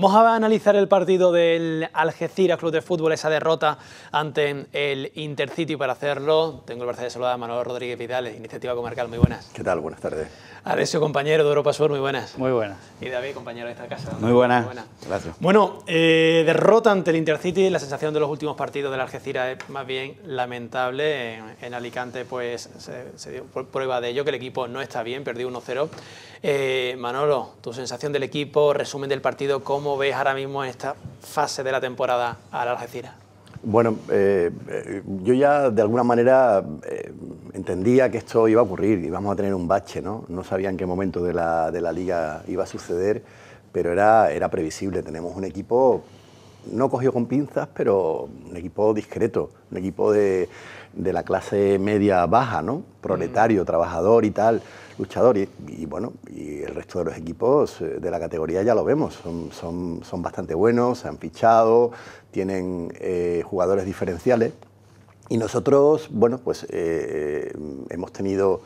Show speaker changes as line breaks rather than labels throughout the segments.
Vamos a analizar el partido del Algeciras Club de Fútbol, esa derrota ante el Intercity para hacerlo. Tengo el placer de saludar a Manuel Rodríguez Vidal, Iniciativa comercial muy buenas. ¿Qué tal? Buenas tardes. Adesio, compañero de Europa Sur, muy buenas. Muy buenas. Y David, compañero de esta casa. Muy buenas. Gracias. Bueno, eh, derrota ante el Intercity, la sensación de los últimos partidos del Algeciras es más bien lamentable. En, Alicante pues se, se dio prueba de ello, que el equipo no está bien, perdió 1-0. Eh, Manolo, tu sensación del equipo, resumen del partido, ¿cómo ves ahora mismo en esta fase de la temporada la Algeciras?
Bueno, eh, eh, yo ya de alguna manera entendía que esto iba a ocurrir, íbamos a tener un bache, ¿no? No sabía en qué momento de la, liga iba a suceder, pero era, previsible. Tenemos un equipo, no cogido con pinzas, pero un equipo discreto, un equipo de, la clase media-baja, ¿no? Mm. Proletario, trabajador y tal luchador. Y, bueno, y el resto de los equipos eh, de la categoría ya lo vemos, son, bastante buenos, se han fichado, tienen eh, jugadores diferenciales. Y nosotros, bueno, pues eh, hemos tenido,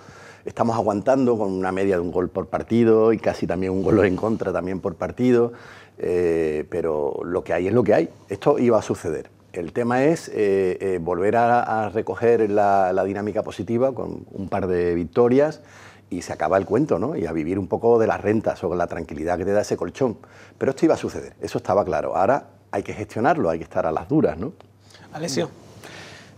estamos aguantando con una media de un gol por partido y casi también un gol en contra también por partido, pero lo que hay es lo que hay. Esto iba a suceder. El tema es volver a, recoger la, dinámica positiva con un par de victorias y se acaba el cuento, ¿no? Y a vivir un poco de las rentas o la tranquilidad que te da ese colchón. Pero esto iba a suceder, eso estaba claro. Ahora hay que gestionarlo, hay que estar a las duras, ¿no?
Alesio.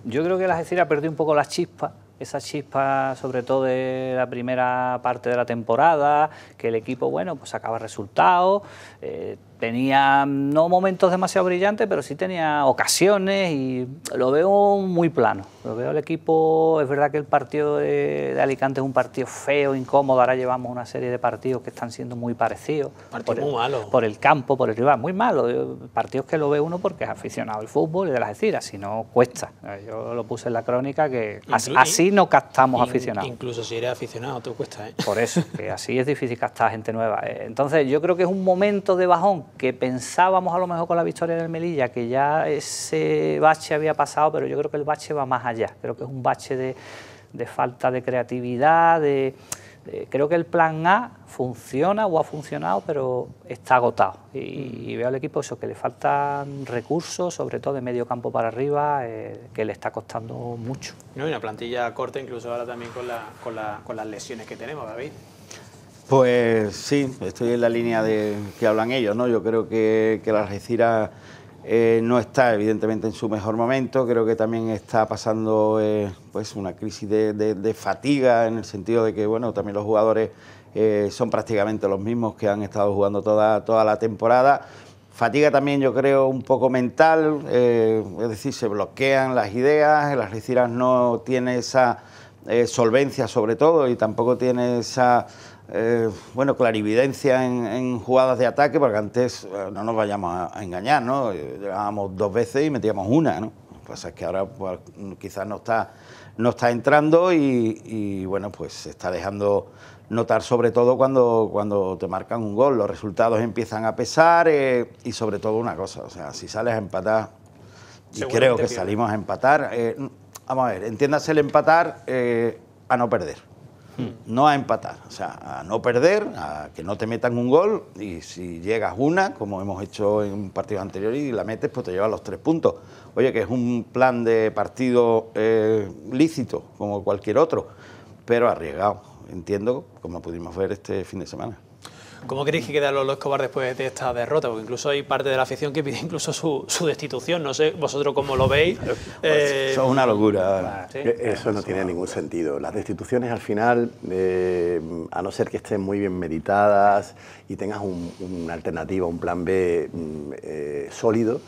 Yo creo que la ha perdió un poco la chispa esa chispa, sobre todo de la primera parte de la temporada, que el equipo, bueno, pues acaba resultados, eh, tenía no momentos demasiado brillantes, pero sí tenía ocasiones y lo veo muy plano. Lo veo el equipo, es verdad que el partido de, Alicante es un partido feo, incómodo, ahora llevamos una serie de partidos que están siendo muy parecidos. Partido muy el, malo. Por el campo, por el rival, muy malo. partidos que lo ve uno porque es aficionado al fútbol y de las estiras, si no cuesta. Yo lo puse en la crónica que así, no captamos aficionados. Incluso
si eres aficionado te
cuesta. ¿eh? Por eso, que así es difícil captar gente nueva. Eh, entonces yo creo que es un momento de bajón que pensábamos a lo mejor con la victoria del Melilla, que ya ese bache había pasado, pero yo creo que el bache va más allá. Creo que es un bache de, de falta de creatividad, de, creo que el plan A funciona o ha funcionado, pero está agotado. Y, veo al equipo eso, que le faltan recursos, sobre todo de medio campo para arriba, eh, que le está
costando mucho.
No, y una plantilla corta, incluso ahora también con, con, con las lesiones que tenemos,
David.
Pues sí, estoy en la línea de que hablan ellos, ¿no? Yo creo que, que la recira eh, no está evidentemente en su mejor momento, creo que también está pasando eh, pues una crisis de, fatiga en el sentido de que bueno, también los jugadores eh, son prácticamente los mismos que han estado jugando toda, toda la temporada. Fatiga también yo creo un poco mental, es decir, se bloquean las ideas, la Algeciras no tiene esa solvencia sobre todo y tampoco tiene esa eh, bueno, clarividencia en, jugadas de ataque, porque antes eh, no nos vayamos a, engañar, ¿no? Eh, llegábamos dos veces y metíamos una, ¿no? Lo pasa es que ahora pues, quizás no está, no está entrando y, bueno, pues se está dejando notar sobre todo cuando, cuando te marcan un gol, los resultados empiezan a pesar y sobre todo una cosa, o sea, si sales a empatar,
y creo que salimos
a empatar, vamos a ver, entiéndase el empatar a no perder. Mm. no a empatar, o sea, a no perder, a que no te metan un gol y si llegas una, como hemos hecho en un partido anterior y la metes, pues te llevas los tres puntos. Oye, que es un plan de partido eh, lícito, como cualquier otro, pero arriesgado, entiendo, como pudimos ver este fin de semana.
¿Cómo queréis que quede los Escobar después de esta derrota? Porque incluso hay parte de la afición que pide incluso su, destitución. No sé vosotros cómo lo veis. Eh, eso es una
locura. Eh, eso no tiene ningún sentido. Las destituciones al final, eh, a no ser que estén muy bien meditadas y tengas una alternativa, un plan B mm, sólido,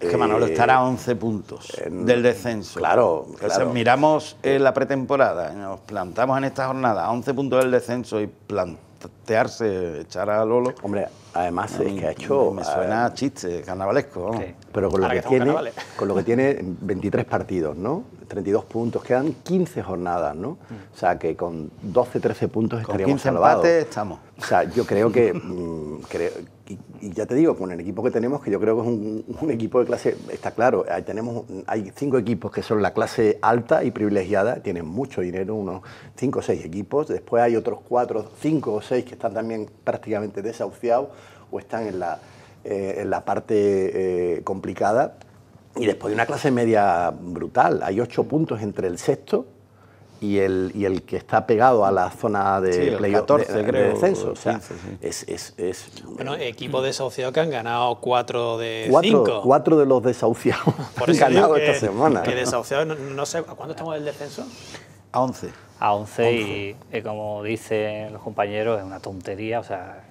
es que Manolo estará a 11 puntos del
descenso. Claro, claro. miramos la pretemporada, nos plantamos en esta jornada a 11 puntos del descenso y plantamos tearse, echar a Lolo. Hombre, además es que ha hecho. Me suena chiste, carnavalesco. ¿no? pero con lo, que, tiene, con lo que
tiene 23 partidos, ¿no? 32 puntos, quedan 15 jornadas, ¿no? O sea, que con 12, 13 puntos estaríamos 15 salvados. estamos. O sea, yo creo que, mm, y, ya te digo, con el equipo que tenemos, que yo creo que es un, equipo de clase, está claro, tenemos, hay cinco equipos que son la clase alta y privilegiada, tienen mucho dinero, unos cinco o seis equipos, después hay otros cuatro, cinco o seis que están también prácticamente desahuciados o están en la eh, la parte eh, complicada.
Y después de una clase
media brutal. Hay ocho puntos entre el sexto y el, y el que está pegado a la zona de, sí, play 14, descenso. O sea, es, es, es,
Bueno, equipo desahuciado que han ganado cuatro de 5.
cuatro de los desahuciados Por el han ganado esta semana. Que desahuciado
no, no sé, ¿a cuánto estamos del descenso?
A 11. A
11, Y, y, eh, como dicen los compañeros, es una tontería. O sea,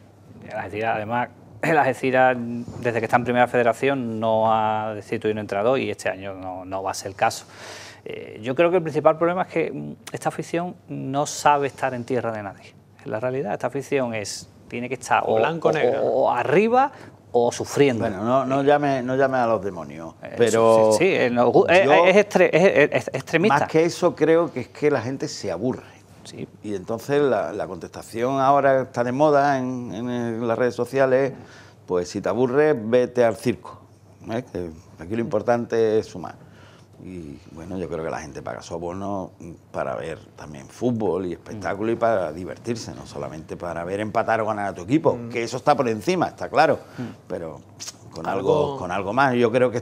además el Algeciras, desde que está en Primera Federación, no ha destituido un entrador y este año no, va a ser el caso. Eh, yo creo que el principal problema es que mm, esta afición no sabe estar en tierra de nadie. En la realidad, esta afición es tiene que estar o, blanco o, negro. o arriba o sufriendo.
Bueno, no, no, llame, no llame a los demonios, eh, pero... Sí, es, extremista. Más que eso creo que es que la gente se aburre. Y entonces la, contestación ahora está de moda en, las redes sociales, pues si te aburres, vete al circo. aquí lo importante es sumar. Y bueno, yo creo que la gente paga su abono para ver también fútbol y espectáculo y mm. para divertirse, no solamente para ver empatar o ganar a tu equipo, mm. que eso está por encima, está claro. Mm. Pero con algo, con algo más. Yo creo que,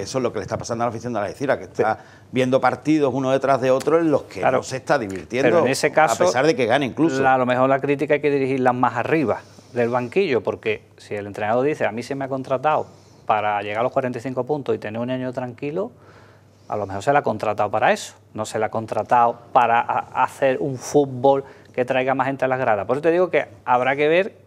eso es lo que le está pasando a la afición de la decira que está viendo partidos uno detrás de otro en los que no se está divirtiendo, en ese caso, a pesar de que gane incluso. a lo
mejor la crítica hay que dirigirla más arriba del banquillo, porque si el entrenador dice, a mí se me ha contratado para llegar a los 45 puntos y tener un año tranquilo, a lo mejor se la ha contratado para eso, no se la ha contratado para hacer un fútbol que traiga más gente a las gradas. Por eso te digo que habrá que ver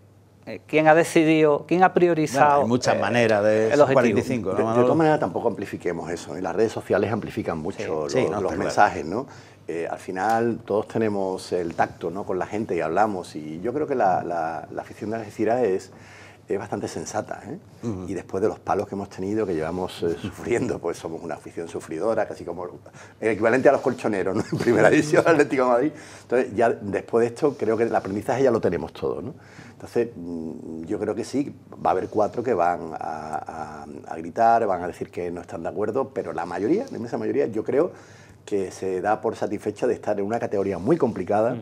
eh, quién ha decidido, quién ha priorizado. muchas eh,
maneras de el 45. De, todas maneras, tampoco amplifiquemos eso. Y las redes sociales amplifican mucho los, mensajes, ¿no? Eh, al final todos tenemos el tacto ¿no? con la gente y hablamos. Y yo creo que la, la afición de Algeciras es es bastante sensata. ¿eh? Y después de los palos que hemos tenido, que llevamos eh, sufriendo, pues somos una afición sufridora, casi como el equivalente a los colchoneros, ¿no? en primera edición Atlético Madrid. Entonces, ya después de esto, creo que el aprendizaje ya lo tenemos todo. ¿no? Entonces, mm, yo creo que sí, va a haber cuatro que van a, gritar, van a decir que no están de acuerdo, pero la mayoría, la inmensa mayoría, yo creo que se da por satisfecha de estar en una categoría muy complicada.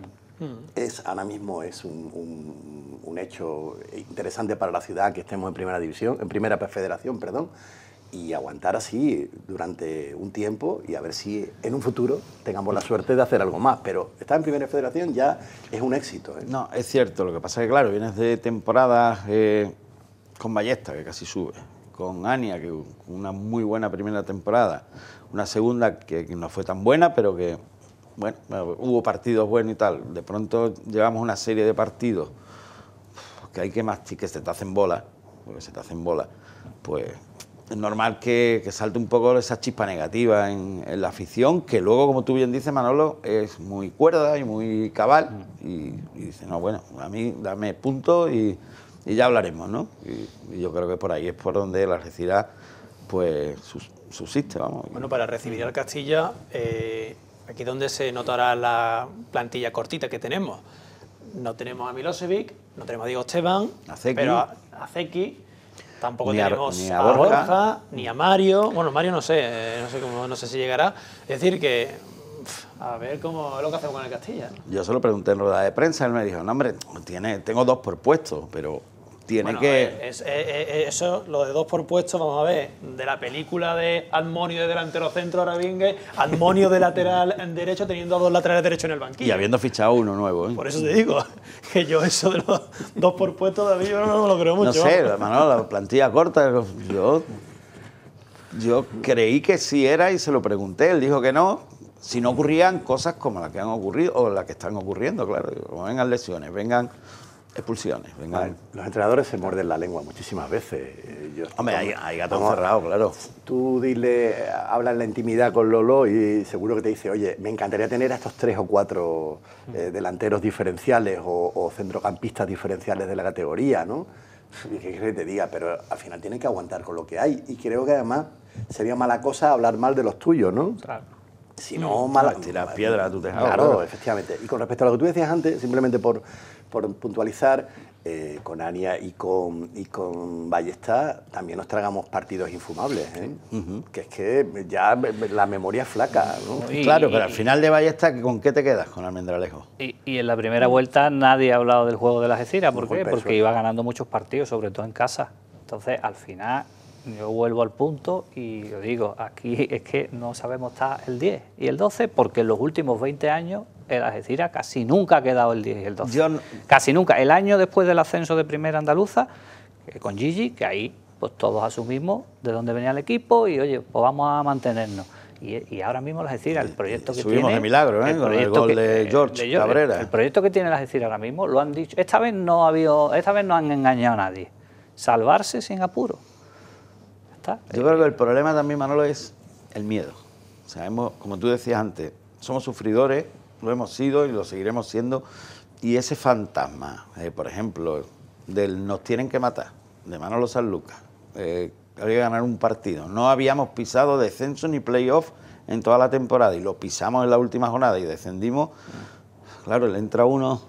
Es, ahora mismo es un un hecho interesante para la ciudad que estemos en primera división, en primera federación, perdón, y aguantar así durante un tiempo y a ver si
en un futuro tengamos la suerte de hacer algo más. Pero estar en primera federación ya es un éxito. ¿eh? No, es cierto. Lo que pasa es que, claro, vienes de temporadas eh, con Ballesta, que casi sube, con Ania, que una muy buena primera temporada, una segunda que no fue tan buena, pero que, bueno, hubo partidos buenos y tal. De pronto llevamos una serie de partidos que hay que masticar, se te hacen bolas, porque se te hacen bolas, pues es normal que, salte un poco esa chispa negativa en, la afición, que luego, como tú bien dices, Manolo, es muy cuerda y muy cabal, y, dice, no, bueno, a mí dame punto y, ya hablaremos, ¿no? Y, yo creo que por ahí es por donde la recibirá, pues subsiste, vamos. Bueno,
para recibir al Castilla, eh, aquí donde se notará la plantilla cortita que tenemos. No tenemos a Milosevic, no tenemos a Diego Esteban, pero a, Zequi... Tampoco tenemos a, Borja. ni a Mario. Bueno, Mario no sé, eh, no sé cómo, no sé si llegará. Es decir que a ver cómo lo que hacemos con el Castilla.
Yo se lo pregunté en rueda de prensa, él me dijo, no hombre, tiene, tengo dos por puesto, pero tiene que. Eh,
eh, eh, eso, lo de dos por puesto, vamos a ver, de la película de Admonio de delantero centro a Vingue, Admonio de lateral derecho teniendo a dos laterales derecho en el banquillo.
Y habiendo fichado uno nuevo. Por eso te digo,
que yo eso de los dos por puesto, David, yo no, lo creo mucho. No sé, Manolo,
la plantilla corta, yo. Yo creí que sí era y se lo pregunté, él dijo que no, si no ocurrían cosas como las que han ocurrido o las que están ocurriendo, claro, como vengan lesiones, vengan expulsiones. los entrenadores se muerden la lengua muchísimas veces.
Eh,
Hombre, hay, gato encerrado, claro.
Tú dile, habla en la intimidad con Lolo y seguro que te dice, oye, me encantaría tener a estos tres o cuatro eh, delanteros diferenciales o, centrocampistas diferenciales de la categoría, ¿no? Y que te diga, pero al final tienen que aguantar con lo que hay. Y creo que además sería mala cosa hablar mal de los tuyos, ¿no? Claro.
Si no, mala. Tirar piedras a tu tejado. claro,
efectivamente. Y con respecto a lo que tú decías antes, simplemente por por puntualizar, eh, con Ania y con, y con Ballesta también nos tragamos partidos infumables, ¿eh? que es que ya la memoria es flaca. claro, pero al final
de Ballesta, ¿con qué te quedas con Almendralejo?
Y, en
la primera vuelta nadie ha hablado del juego de la Geciras, ¿por qué? Porque iba ganando muchos partidos, sobre todo en casa. Entonces, al final, yo vuelvo al punto y yo digo, aquí es que no sabemos estar el 10 y el 12, porque en los últimos 20 años el Algeciras casi nunca ha quedado el 10 y el 12. Casi nunca. El año después del ascenso de Primera Andaluza, eh, con Gigi, que ahí pues todos asumimos de dónde venía el equipo y oye, pues vamos a mantenernos. Y, ahora mismo el Algeciras, el eh, proyecto que Subimos de milagro, ¿eh? el, gol de George Cabrera. El, proyecto que tiene el Algeciras ahora mismo, lo han dicho, esta vez no ha habido, esta vez no han engañado a nadie. Salvarse sin apuro.
Yo creo que el problema también, Manolo, es el miedo. Sabemos, como tú decías antes, somos sufridores, lo hemos sido y lo seguiremos siendo. Y ese fantasma, eh, por ejemplo, del nos tienen que matar, de Manolo Lucas, eh, había que ganar un partido. No habíamos pisado descenso ni playoff en toda la temporada y lo pisamos en la última jornada y descendimos. Claro, le entra uno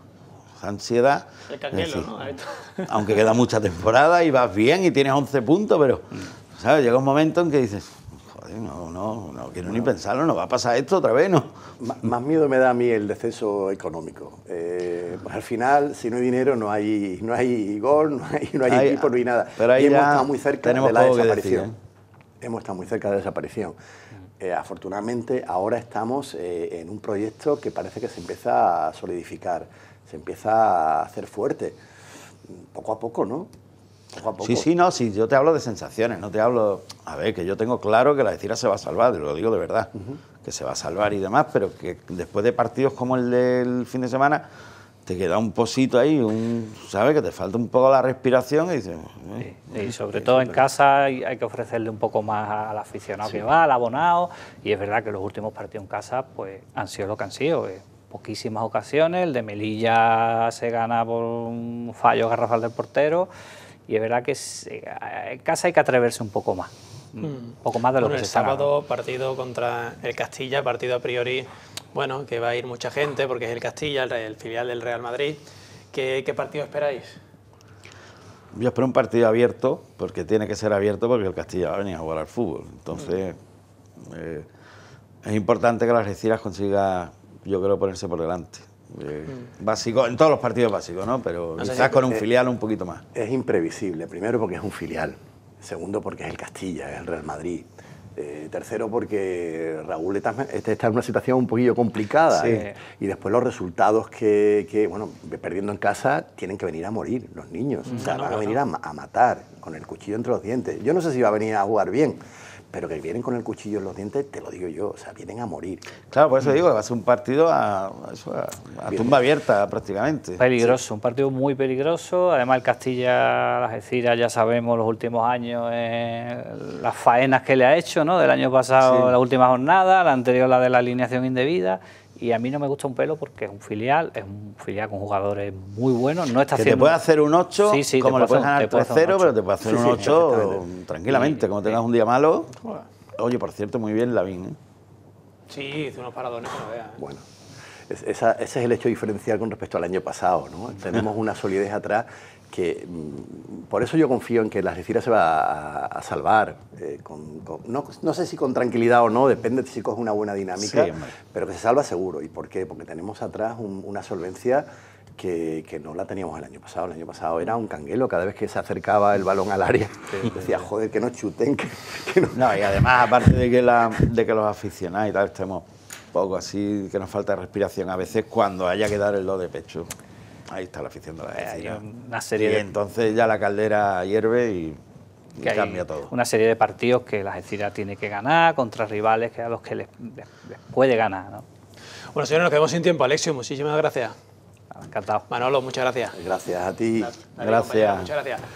ansiedad. aunque queda mucha temporada y vas bien y tienes 11 puntos, pero ¿sabes? llega un momento en que dices, no, no, no quiero ni pensarlo, no va a pasar esto otra vez, ¿no? más miedo me da a mí el deceso económico. Eh, pues al final,
si no hay dinero, no hay, no hay gol, no hay, equipo, no hay nada. Pero ahí y hemos estado muy cerca de la desaparición. ¿eh? Hemos estado muy cerca de la desaparición. Eh, afortunadamente, ahora estamos en un proyecto que parece que se empieza a solidificar, se empieza
a hacer fuerte, poco a poco,
¿no? Sí, sí,
no, sí, yo te hablo de sensaciones, no te hablo. A ver, que yo tengo claro que la Cira se va a salvar, lo digo de verdad, que se va a salvar y demás, pero que después de partidos como el del fin de semana te queda un posito ahí, un, ¿sabes? Que te falta un poco la respiración y y mm, mm,
mm, sobre todo en casa hay, que ofrecerle un poco más al aficionado que va, al abonado, y es verdad que los últimos partidos en casa pues han sido lo que han sido, eh, poquísimas ocasiones, el de Melilla se gana por un fallo garrafal del portero, y es verdad que eh, en casa hay que atreverse un poco más. Un hmm. poco más de lo bueno, que el sábado
partido contra el Castilla, partido a priori, bueno, que va a ir mucha gente porque es el Castilla, el, filial del Real Madrid. ¿Qué, partido esperáis?
Yo espero un partido abierto, porque tiene que ser abierto porque el Castilla va a venir a jugar al fútbol. Entonces, hmm. eh, es importante que las reciras consiga, yo creo, ponerse por delante. Mm. básico, en todos los partidos básicos, ¿no? Pero quizás con un filial un poquito más. Es imprevisible, primero porque es un filial,
segundo porque es el Castilla, es el Real Madrid. Eh, tercero porque Raúl está, este, está, en una situación un poquillo complicada eh, y después los resultados que, bueno, perdiendo en casa tienen que venir a morir los niños, o sea, van a venir a, a matar con el cuchillo entre los dientes. Yo no sé si va a venir a jugar bien, pero que vienen con el cuchillo en los dientes, te lo digo yo, o sea, vienen a morir. Claro, por eso digo, va a ser un
partido a, tumba abierta prácticamente. Peligroso, un
partido muy peligroso. Además, el
Castilla, las
Gecira ya sabemos los últimos años, eh, las faenas que le ha hecho, ¿no? Del año pasado, la última jornada, la anterior, la de la alineación indebida. Y a mí no me gusta un pelo porque es un filial, es un filial con jugadores
muy buenos. No está que haciendo... te puede hacer un 8, como le puedes ganar 3-0, pero te puede hacer un 8 tranquilamente. como tengas un día malo. Oye, por cierto, muy bien Lavín. ¿eh?
Sí, hizo unos paradones no ¿eh?
Bueno esa, ese es el hecho diferencial con respecto al año pasado. ¿no? Tenemos una solidez atrás que mm, por eso yo confío en que la Algeciras se va a, salvar. Eh, con, no, sé si con tranquilidad o no, depende de si coge una buena dinámica, pero que se salva seguro. ¿Y por qué? Porque tenemos atrás una solvencia que, no la teníamos el año pasado. El año pasado era un canguelo, cada vez que se acercaba el balón al área, decía, joder,
que no chuten. no... no... y además, aparte de que, la, de que los aficionados y tal estemos poco así, que nos falta respiración a veces cuando haya que dar el do de pecho. Ahí está la afición de la eh, y entonces ya la caldera hierve y, cambia todo.
Una serie de partidos que la Algeciras tiene que ganar contra rivales que a los que les, puede ganar.
Bueno, señores, nos quedamos sin tiempo. Alexio, muchísimas gracias. Ah, encantado. Manolo, muchas gracias. Gracias
a ti. Muchas
gracias.